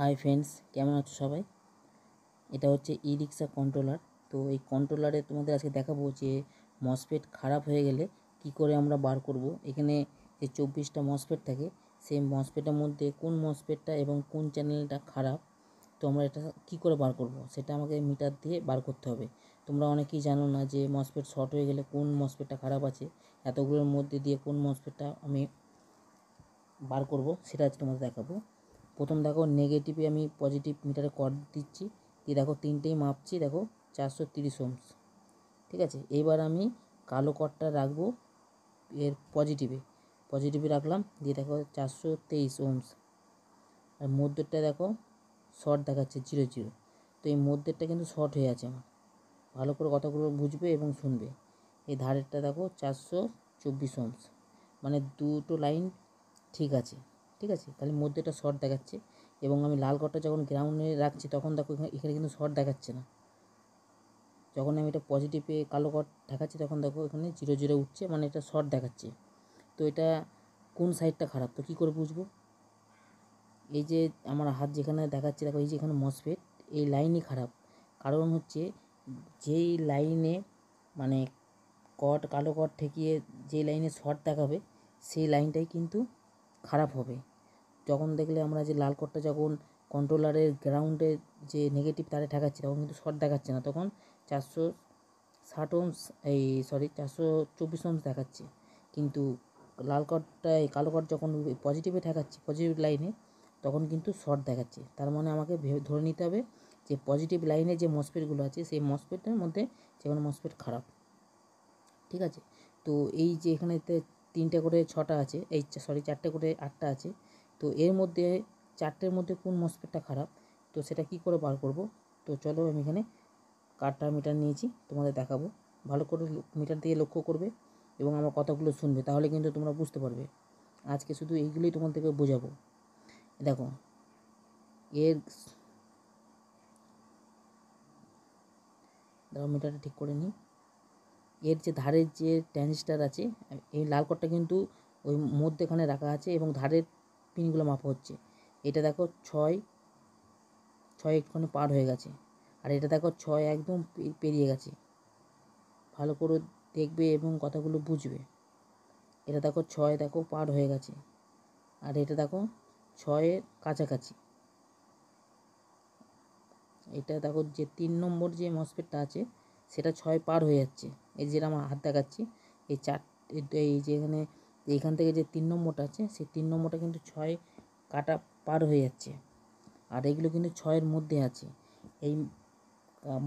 hi friends কেমন আছো সবাই এটা হচ্ছে ই রিক্সা কন্ট্রোলার তো এই কন্ট্রোলারে তোমাদের আজকে দেখাবো যে মসফেট খারাপ হয়ে গেলে কি করে আমরা বার করব এখানে যে চব্বিশটা মসফেট থাকে সেই মসফেটের মধ্যে কোন মসফেটটা এবং কোন চ্যানেলটা খারাপ তো আমরা এটা কি করে বার করব সেটা আমাকে মিটার দিয়ে বার করতে হবে তোমরা অনেকেই জানো না যে মসফেট শর্ট হয়ে গেলে কোন মসফেটটা খারাপ আছে এতগুলোর মধ্যে দিয়ে কোন মসফেটটা আমি বার করব সেটা আজকে তোমাদের দেখাবো প্রথম দেখো নেগেটিভে আমি পজিটিভ মিটারে কর দিচ্ছি দিয়ে দেখো তিনটেই মাপছি দেখো চারশো তিরিশ ওমস ঠিক আছে এবার আমি কালো করটা রাখবো এর পজিটিভে পজিটিভে রাখলাম দিয়ে দেখো চারশো তেইশ ওমস আর মধ্যেরটা দেখো শর্ট দেখাচ্ছে জিরো জিরো তো এই মধ্যেরটা কিন্তু শর্ট হয়ে আছে আমার ভালো করে কথাগুলো বুঝবে এবং শুনবে এই ধারেরটা দেখো চারশো চব্বিশ ওমস মানে দুটো লাইন ঠিক আছে ঠিক আছে তাহলে মধ্যে একটা শর্ট দেখাচ্ছে এবং আমি লাল কটটা যখন গ্রাউন্ডে রাখছি তখন দেখো এখানে কিন্তু শর্ট দেখাচ্ছে না যখন আমি এটা পজিটিভে কালো কট দেখাচ্ছি তখন দেখো এখানে জিরো জিরো উঠছে মানে এটা শর্ট দেখাচ্ছে তো এটা কোন সাইডটা খারাপ তো কী করে বুঝবো এই যে আমার হাত যেখানে দেখাচ্ছে দেখো এই যে এখানে মসফেট এই লাইনই খারাপ কারণ হচ্ছে যেই লাইনে মানে কট কালো কট ঠেকিয়ে যে লাইনে শর্ট দেখাবে সেই লাইনটাই কিন্তু খারাপ হবে যখন দেখলে আমরা যে লাল কোডটা যখন কন্ট্রোলারের গ্রাউন্ডে যে নেগেটিভ তারে ঠেকাচ্ছে তখন কিন্তু শর্ট দেখাচ্ছে না তখন চারশো ষাট ওমস এই সরি চারশো চব্বিশ ওমস দেখাচ্ছে কিন্তু লাল এই কালো কট যখন পজিটিভে ঠেকাচ্ছে পজিটিভ লাইনে তখন কিন্তু শর্ট দেখাচ্ছে তার মানে আমাকে ধরে নিতে হবে যে পজিটিভ লাইনে যে মসপেটগুলো আছে সেই মসপেটের মধ্যে যে কোনো মসপেট খারাপ ঠিক আছে তো এই যে এখানেতে তিনটে করে ছটা আছে এই সরি চারটে করে আটটা আছে তো এর মধ্যে চারটের মধ্যে কোন মসফেটটা খারাপ তো সেটা কি করে বার করব তো চলো আমি এখানে কাঠটা মিটার নিয়েছি তোমাদের দেখাবো ভালো করে মিটার দিয়ে লক্ষ্য করবে এবং আমার কথাগুলো শুনবে তাহলে কিন্তু তোমরা বুঝতে পারবে আজকে শুধু এইগুলোই তোমাদেরকে বোঝাবো দেখো এর দাঁড়াও মিটারটা ঠিক করে নিই এর যে ধারের যে ট্যানজিস্টার আছে এই লাল কটটা কিন্তু ওই মধ্যেখানে রাখা আছে এবং ধারের পিনগুলো মাপা হচ্ছে এটা দেখো ছয় ছয় একটুখানি পার হয়ে গেছে আর এটা দেখো ছয় একদম পেরিয়ে গেছে ভালো করে দেখবে এবং কথাগুলো বুঝবে এটা দেখো ছয় দেখো পার হয়ে গেছে আর এটা দেখো ছয়ের কাছাকাছি এটা দেখো যে তিন নম্বর যে মসপেটটা আছে সেটা ছয় পার হয়ে যাচ্ছে এই যেটা আমার হাত দেখাচ্ছি এই চার এই যে এখানে যে এখান থেকে যে তিন নম্বরটা আছে সেই তিন নম্বরটা কিন্তু ছয় কাটা পার হয়ে যাচ্ছে আর এগুলো কিন্তু ছয়ের মধ্যে আছে এই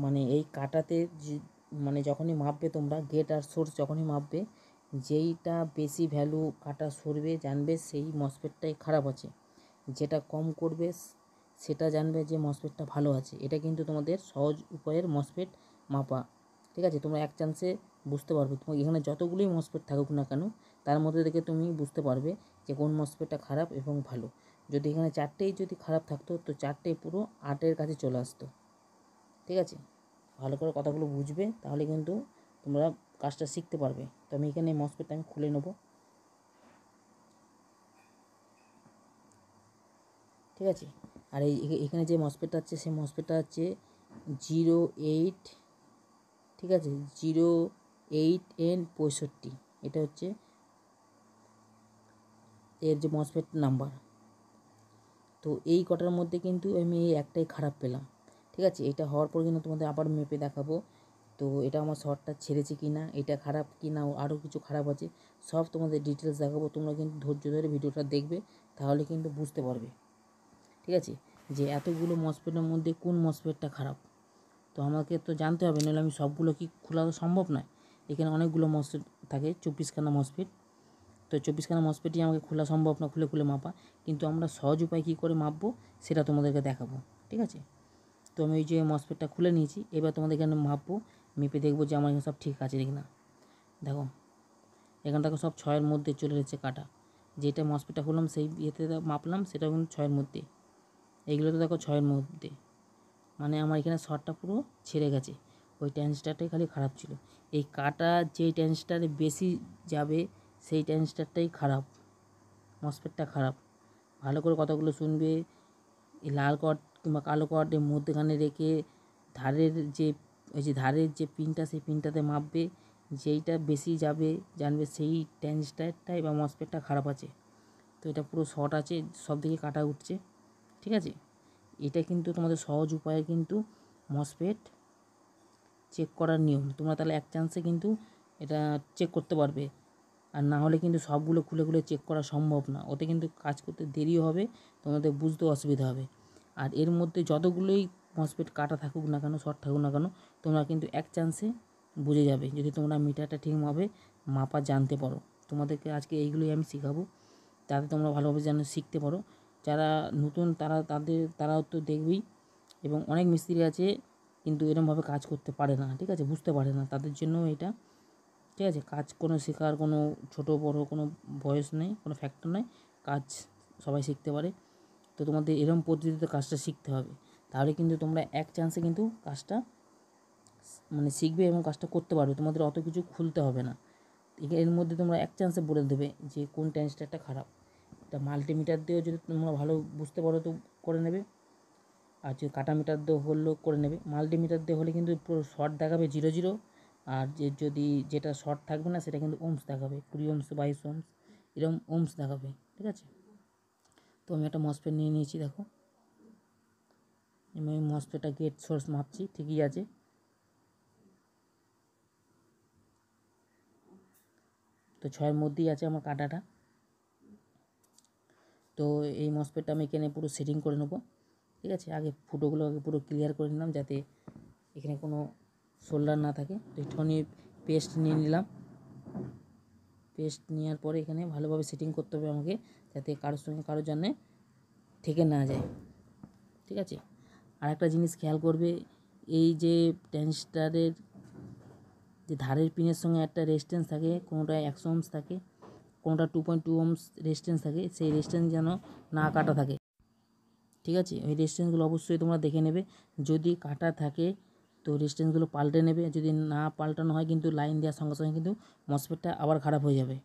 মানে এই কাটাতে মানে যখনই মাপবে তোমরা গেট আর সোর্স যখনই মাপবে যেইটা বেশি ভ্যালু কাটা সরবে জানবে সেই মসফেটটাই খারাপ আছে যেটা কম করবে সেটা জানবে যে মসফেটটা ভালো আছে এটা কিন্তু তোমাদের সহজ উপায়ের মসফেট মাপা ঠিক আছে তোমরা এক চান্সে বুঝতে পারবে তোমার এখানে যতগুলোই মসপেট থাকুক না কেন তার মধ্যে থেকে তুমি বুঝতে পারবে যে কোন মসপেটটা খারাপ এবং ভালো যদি এখানে চারটেই যদি খারাপ থাকতো তো চারটেই পুরো আটের কাছে চলে আসতো ঠিক আছে ভালো করে কথাগুলো বুঝবে তাহলে কিন্তু তোমরা কাজটা শিখতে পারবে তো আমি এখানে মসপেটটা আমি খুলে নেব ঠিক আছে আর এই এখানে যে মসপেটটা আছে সেই মসপেটটা হচ্ছে জিরো এইট ঠিক আছে জিরো এইট এন পঁয়ষট্টি এটা হচ্ছে এর যে মসফেট নাম্বার তো এই কটার মধ্যে কিন্তু আমি এই একটাই খারাপ পেলাম ঠিক আছে এটা হওয়ার পর কিন্তু তোমাদের আবার মেপে দেখাবো তো এটা আমার শর্টটা ছেড়েছে কি না এটা খারাপ কি না আরও কিছু খারাপ আছে সব তোমাদের ডিটেলস দেখাবো তোমরা কিন্তু ধৈর্য ধরে ভিডিওটা দেখবে তাহলে কিন্তু বুঝতে পারবে ঠিক আছে যে এতগুলো মসফেটের মধ্যে কোন মসফেটটা খারাপ তো আমাকে তো জানতে হবে নাহলে আমি সবগুলো কি খোলা তো সম্ভব নয় এখানে অনেকগুলো মসফেট থাকে চব্বিশখানা মসফেট তো চব্বিশখানা মসফেটই আমাকে খোলা সম্ভব না খুলে খুলে মাপা কিন্তু আমরা সহজ উপায় কী করে মাপবো সেটা তোমাদেরকে দেখাবো ঠিক আছে তো আমি ওই যে মসফেটটা খুলে নিয়েছি এবার তোমাদের এখানে মাপবো মেপে দেখবো যে আমার এখানে সব ঠিক আছে দেখি না দেখো এখান থেকে সব ছয়ের মধ্যে চলে যাচ্ছে কাটা যেটা মসফেটটা খুললাম সেই ইয়েতে মাপলাম সেটা কিন্তু ছয়ের মধ্যে এইগুলো তো দেখো ছয়ের মধ্যে মানে আমার এখানে শর্টটা পুরো ছেড়ে গেছে ওই ট্যান্সটারটাই খালি খারাপ ছিল এই কাটা যে ট্যান্সটারে বেশি যাবে সেই ট্যান্সটারটাই খারাপ মসফেটটা খারাপ ভালো করে কথাগুলো শুনবে এই লাল কট কিংবা কালো এই মধ্যেখানে রেখে ধারের যে ওই যে ধারের যে পিনটা সেই পিনটাতে মাপবে যেইটা বেশি যাবে জানবে সেই ট্যান্সটারটাই বা মসপেটটা খারাপ আছে তো এটা পুরো শর্ট আছে সব দিকে কাটা উঠছে ঠিক আছে এটা কিন্তু তোমাদের সহজ উপায়ে কিন্তু মসপেট চেক করার নিয়ম তোমরা তাহলে এক চান্সে কিন্তু এটা চেক করতে পারবে আর না হলে কিন্তু সবগুলো খুলে খুলে চেক করা সম্ভব না ওতে কিন্তু কাজ করতে দেরিও হবে তোমাদের বুঝতে অসুবিধা হবে আর এর মধ্যে যতগুলোই মসপেট কাটা থাকুক না কেন শর্ট থাকুক না কেন তোমরা কিন্তু এক চান্সে বুঝে যাবে যদি তোমরা মিটারটা ঠিকভাবে মাপা জানতে পারো তোমাদেরকে আজকে এইগুলোই আমি শেখাবো তাতে তোমরা ভালোভাবে যেন শিখতে পারো যারা নতুন তারা তাদের তারাও তো দেখবেই এবং অনেক মিস্ত্রি আছে কিন্তু এরমভাবে কাজ করতে পারে না ঠিক আছে বুঝতে পারে না তাদের জন্য এটা ঠিক আছে কাজ কোনো শেখার কোনো ছোট বড় কোনো বয়স নেই কোনো ফ্যাক্টর নেই কাজ সবাই শিখতে পারে তো তোমাদের এরম পদ্ধতিতে কাজটা শিখতে হবে তাহলে কিন্তু তোমরা এক চান্সে কিন্তু কাজটা মানে শিখবে এবং কাজটা করতে পারবে তোমাদের অত কিছু খুলতে হবে না এর মধ্যে তোমরা এক চান্সে বলে দেবে যে কোন একটা খারাপ তা মাল্টিমিটার দিয়েও যদি তোমরা ভালো বুঝতে পারো তো করে নেবে আর যে কাটা মিটার দিয়ে হলেও করে নেবে মাল্টিমিটার দিয়ে হলে কিন্তু পুরো শর্ট দেখাবে জিরো জিরো আর যে যদি যেটা শর্ট থাকবে না সেটা কিন্তু ওমস দেখাবে কুড়ি ওমস বাইশ ওমস এরকম ওমস দেখাবে ঠিক আছে তো আমি একটা মসপেট নিয়ে নিয়েছি দেখো আমি মসপেটটা গেট সোর্স মাপছি ঠিকই আছে তো ছয়ের মধ্যেই আছে আমার কাটাটা তো এই মসপেটটা আমি কেনে পুরো সেটিং করে নেবো ঠিক আছে আগে ফুটোগুলো আগে পুরো ক্লিয়ার করে নিলাম যাতে এখানে কোনো শোল্ডার না থাকে তো পেস্ট নিয়ে নিলাম পেস্ট নেওয়ার পরে এখানে ভালোভাবে সেটিং করতে হবে আমাকে যাতে কারোর সঙ্গে কারোর জন্যে থেকে না যায় ঠিক আছে আর একটা জিনিস খেয়াল করবে এই যে ট্যানস্টারের যে ধারের পিনের সঙ্গে একটা রেস্টেন্স থাকে কোনোটা একশো ওমস থাকে কোনোটা two point two ohms resistance থাকে সেই রেস্টেন্স যেন না কাটা থাকে ঠিক আছে ওই রেজিস্ট্রেশনগুলো অবশ্যই তোমরা দেখে নেবে যদি কাটা থাকে তো রেজিস্ট্রেশনগুলো পাল্টে নেবে যদি না পাল্টানো হয় কিন্তু লাইন দেওয়ার সঙ্গে সঙ্গে কিন্তু মসফেটটা আবার খারাপ হয়ে যাবে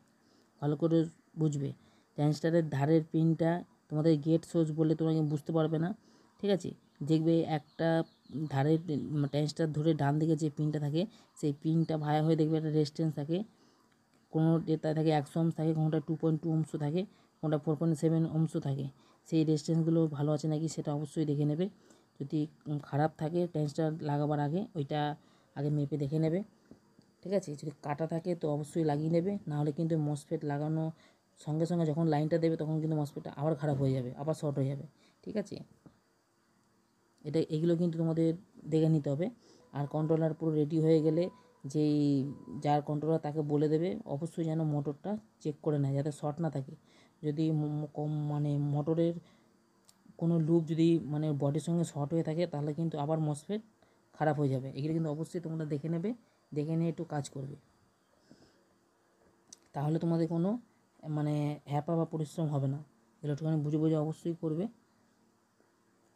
ভালো করে বুঝবে ট্যান্সটারের ধারের পিনটা তোমাদের গেট সোর্স বলে তোমরা বুঝতে পারবে না ঠিক আছে দেখবে একটা ধারের ট্যান্সটার ধরে ডান দিকে যে পিনটা থাকে সেই পিনটা ভায়া হয়ে দেখবে একটা রেজিস্ট্যান্স থাকে কোনো ডেটা থাকে একশো অংশ থাকে কোনোটা টু পয়েন্ট টু অংশ থাকে কোনোটা ফোর পয়েন্ট সেভেন অংশ থাকে সেই রেজিস্ট্যান্সগুলো ভালো আছে নাকি সেটা অবশ্যই দেখে নেবে যদি খারাপ থাকে টেন্সটা লাগাবার আগে ওইটা আগে মেপে দেখে নেবে ঠিক আছে যদি কাটা থাকে তো অবশ্যই লাগিয়ে নেবে নাহলে কিন্তু মসফেট লাগানো সঙ্গে সঙ্গে যখন লাইনটা দেবে তখন কিন্তু মসফেটটা আবার খারাপ হয়ে যাবে আবার শর্ট হয়ে যাবে ঠিক আছে এটা এগুলো কিন্তু তোমাদের দেখে নিতে হবে আর কন্ট্রোলার পুরো রেডি হয়ে গেলে যেই যার কন্ট্রোলার তাকে বলে দেবে অবশ্যই যেন মোটরটা চেক করে নেয় যাতে শর্ট না থাকে যদি মানে মোটরের কোনো লুপ যদি মানে বডির সঙ্গে শর্ট হয়ে থাকে তাহলে কিন্তু আবার মসফেট খারাপ হয়ে যাবে এগুলো কিন্তু অবশ্যই তোমরা দেখে নেবে দেখে নিয়ে একটু কাজ করবে তাহলে তোমাদের কোনো মানে হ্যাপা বা পরিশ্রম হবে না এগুলো একটুখানি বুঝে বুঝে অবশ্যই করবে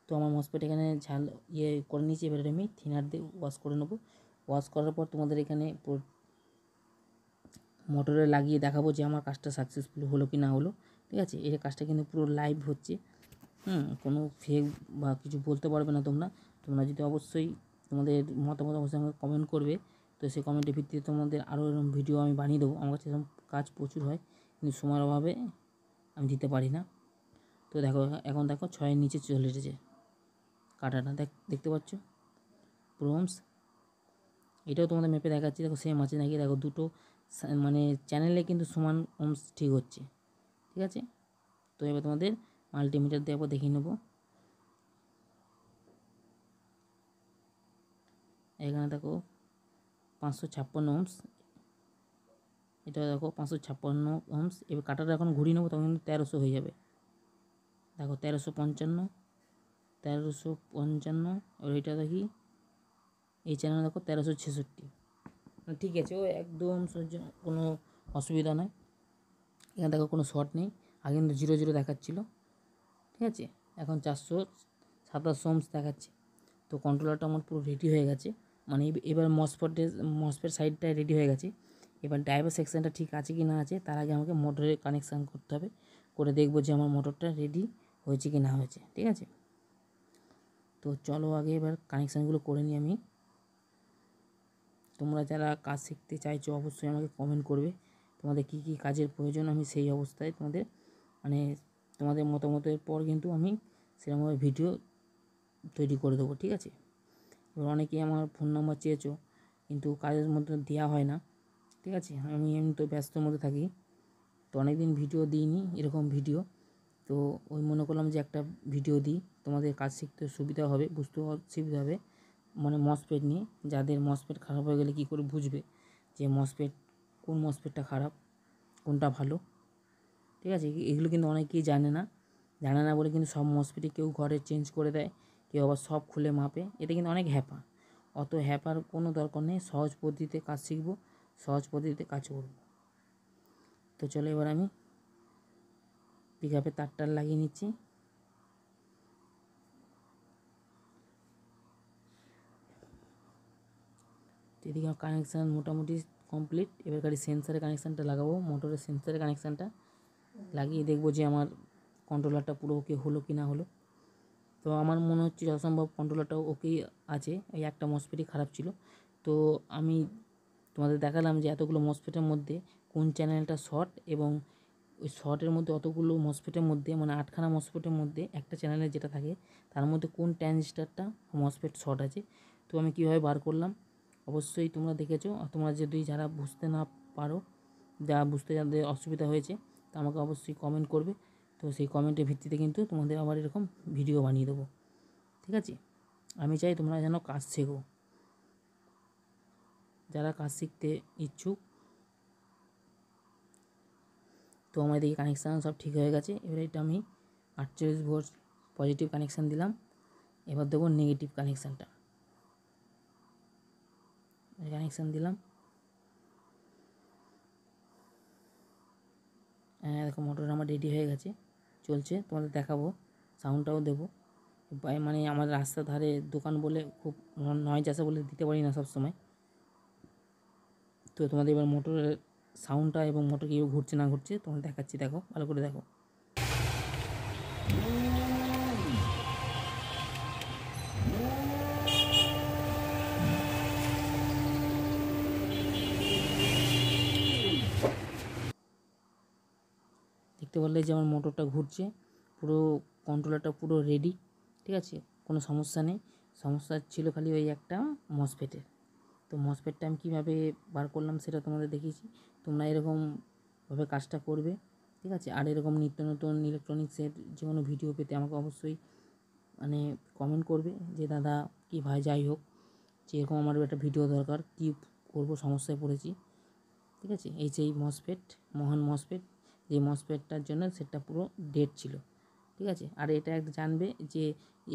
তো আমার মসফেট এখানে ঝাল ইয়ে করে নিয়েছি এবারে আমি থিনার দিয়ে ওয়াশ করে নেবো ওয়াশ করার পর তোমাদের এখানে মোটরে লাগিয়ে দেখাবো যে আমার কাজটা সাকসেসফুল হলো কি না হলো ঠিক আছে এই কাজটা কিন্তু পুরো লাইভ হচ্ছে হুম কোনো ফেক বা কিছু বলতে পারবে না তোমরা তোমরা যদি অবশ্যই তোমাদের মতামত অবশ্যই আমাকে কমেন্ট করবে তো সেই কমেন্টের ভিত্তিতে তোমাদের আরও এরকম ভিডিও আমি বানিয়ে দেবো আমার কাছে এরকম কাজ প্রচুর হয় কিন্তু সময়ের অভাবে আমি দিতে পারি না তো দেখো এখন দেখো ছয়ের নিচে চলে এসেছে কাটাটা দেখ দেখতে পাচ্ছ প্রোমস এটাও তোমাদের মেপে দেখাচ্ছি দেখো সেম আছে নাকি দেখো দুটো মানে চ্যানেলে কিন্তু সমান ওমস ঠিক হচ্ছে ঠিক আছে তো এবার তোমাদের মাল্টিমিটার দেওয়ার পর দেখিয়ে নেব এখানে দেখো পাঁচশো ছাপ্পান্ন ওমস এটা দেখো পাঁচশো ছাপ্পান্ন ওমস এবার কাটাটা এখন ঘুরিয়ে নেবো তখন কিন্তু তেরোশো হয়ে যাবে দেখো তেরোশো পঞ্চান্ন তেরোশো পঞ্চান্ন আর এটা দেখি এই চ্যানেল দেখো তেরোশো ছেষট্টি ঠিক আছে ও একদম কোনো অসুবিধা নাই এখানে দেখো কোনো শর্ট নেই আগে কিন্তু জিরো জিরো দেখাচ্ছিল ঠিক আছে এখন চারশো সাতাশ সোমস দেখাচ্ছে তো কন্ট্রোলারটা আমার পুরো রেডি হয়ে গেছে মানে এবার মসফটের মসফের সাইডটা রেডি হয়ে গেছে এবার ড্রাইভার সেকশানটা ঠিক আছে কি না আছে তার আগে আমাকে মোটরের কানেকশান করতে হবে করে দেখবো যে আমার মোটরটা রেডি হয়েছে কি না হয়েছে ঠিক আছে তো চলো আগে এবার কানেকশানগুলো করে নিই আমি তোমরা যারা কাজ শিখতে চাইছো অবশ্যই আমাকে কমেন্ট করবে তোমাদের কি কি কাজের প্রয়োজন আমি সেই অবস্থায় তোমাদের মানে তোমাদের মতামতের পর কিন্তু আমি সেরকমভাবে ভিডিও তৈরি করে দেবো ঠিক আছে এবার অনেকেই আমার ফোন নাম্বার চেয়েছ কিন্তু কাজের মধ্যে দেওয়া হয় না ঠিক আছে আমি এমনি তো ব্যস্ত মধ্যে থাকি তো অনেক দিন ভিডিও দিইনি এরকম ভিডিও তো ওই মনে করলাম যে একটা ভিডিও দিই তোমাদের কাজ শিখতে সুবিধা হবে বুঝতে সুবিধা হবে মানে মসপেট নিয়ে যাদের মসপেট খারাপ হয়ে গেলে কী করে বুঝবে যে মসপেট কোন মসফেটটা খারাপ কোনটা ভালো ঠিক আছে এগুলো কিন্তু অনেকেই জানে না জানে না বলে কিন্তু সব মসফিটে কেউ ঘরে চেঞ্জ করে দেয় কেউ আবার সব খুলে মাপে এটা কিন্তু অনেক হ্যাপা অত হ্যাপার কোনো দরকার নেই সহজ পদ্ধতিতে কাজ শিখবো সহজ পদ্ধতিতে কাজ করব তো চলো এবার আমি পিক আপে তারটার লাগিয়ে নিচ্ছি এদিকে কানেকশান মোটামুটি কমপ্লিট এবার গাড়ি সেন্সারের কানেকশানটা লাগাবো মোটরের সেন্সারের কানেকশানটা লাগিয়ে দেখবো যে আমার কন্ট্রোলারটা পুরো ওকে হলো কি না হলো তো আমার মনে হচ্ছে যথাসম্ভব কন্ট্রোলারটা ওকেই আছে ওই একটা মসফেটই খারাপ ছিল তো আমি তোমাদের দেখালাম যে এতগুলো মসফেটের মধ্যে কোন চ্যানেলটা শর্ট এবং ওই শর্টের মধ্যে অতগুলো মসফেটের মধ্যে মানে আটখানা মসফেটের মধ্যে একটা চ্যানেলে যেটা থাকে তার মধ্যে কোন ট্রানজিস্টারটা মসফেট শর্ট আছে তো আমি কীভাবে বার করলাম অবশ্যই তোমরা দেখেছো তোমরা যদি যারা বুঝতে না পারো যা বুঝতে যাদের অসুবিধা হয়েছে তা আমাকে অবশ্যই কমেন্ট করবে তো সেই কমেন্টের ভিত্তিতে কিন্তু তোমাদের আবার এরকম ভিডিও বানিয়ে দেবো ঠিক আছে আমি চাই তোমরা যেন কাজ শেখো যারা কাজ শিখতে ইচ্ছুক তো আমার এদিকে কানেকশান সব ঠিক হয়ে গেছে এবার এটা আমি আটচল্লিশ ভোল্ট পজিটিভ কানেকশান দিলাম এবার দেবো নেগেটিভ কানেকশানটা কানেকশান দিলাম হ্যাঁ দেখো মোটর আমার রেডি হয়ে গেছে চলছে তোমাদের দেখাবো সাউন্ডটাও দেবো মানে আমার রাস্তার ধারে দোকান বলে খুব নয় আসে বলে দিতে পারি না সবসময় তো তোমাদের এবার মোটরের সাউন্ডটা এবং মোটর কীভাবে ঘুরছে না ঘুরছে তোমাদের দেখাচ্ছি দেখো ভালো করে দেখো দেখতে পারলে যে আমার মোটরটা ঘুরছে পুরো কন্ট্রোলারটা পুরো রেডি ঠিক আছে কোনো সমস্যা নেই সমস্যা ছিল খালি ওই একটা মসফেটের তো মসফেটটা আমি কীভাবে বার করলাম সেটা তোমাদের দেখিয়েছি তোমরা এরকমভাবে কাজটা করবে ঠিক আছে আর এরকম নিত্য নতুন ইলেকট্রনিক্সের যে কোনো ভিডিও পেতে আমাকে অবশ্যই মানে কমেন্ট করবে যে দাদা কি ভাই যাই হোক যে এরকম আমার একটা ভিডিও দরকার কি করব সমস্যায় পড়েছি ঠিক আছে এই যে এই মসফেট মহান মসফেট যে মসপেটটার জন্য সেটা পুরো ডেট ছিল ঠিক আছে আর এটা এক জানবে যে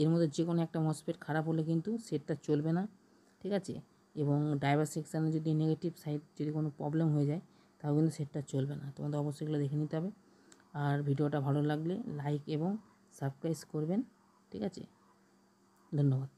এর মধ্যে যে কোনো একটা মসপেট খারাপ হলে কিন্তু সেটটা চলবে না ঠিক আছে এবং ড্রাইভার সেকশানে যদি নেগেটিভ সাইড যদি কোনো প্রবলেম হয়ে যায় তাও কিন্তু সেটটা চলবে না তোমাদের অবশ্যই এগুলো দেখে নিতে হবে আর ভিডিওটা ভালো লাগলে লাইক এবং সাবস্ক্রাইব করবেন ঠিক আছে ধন্যবাদ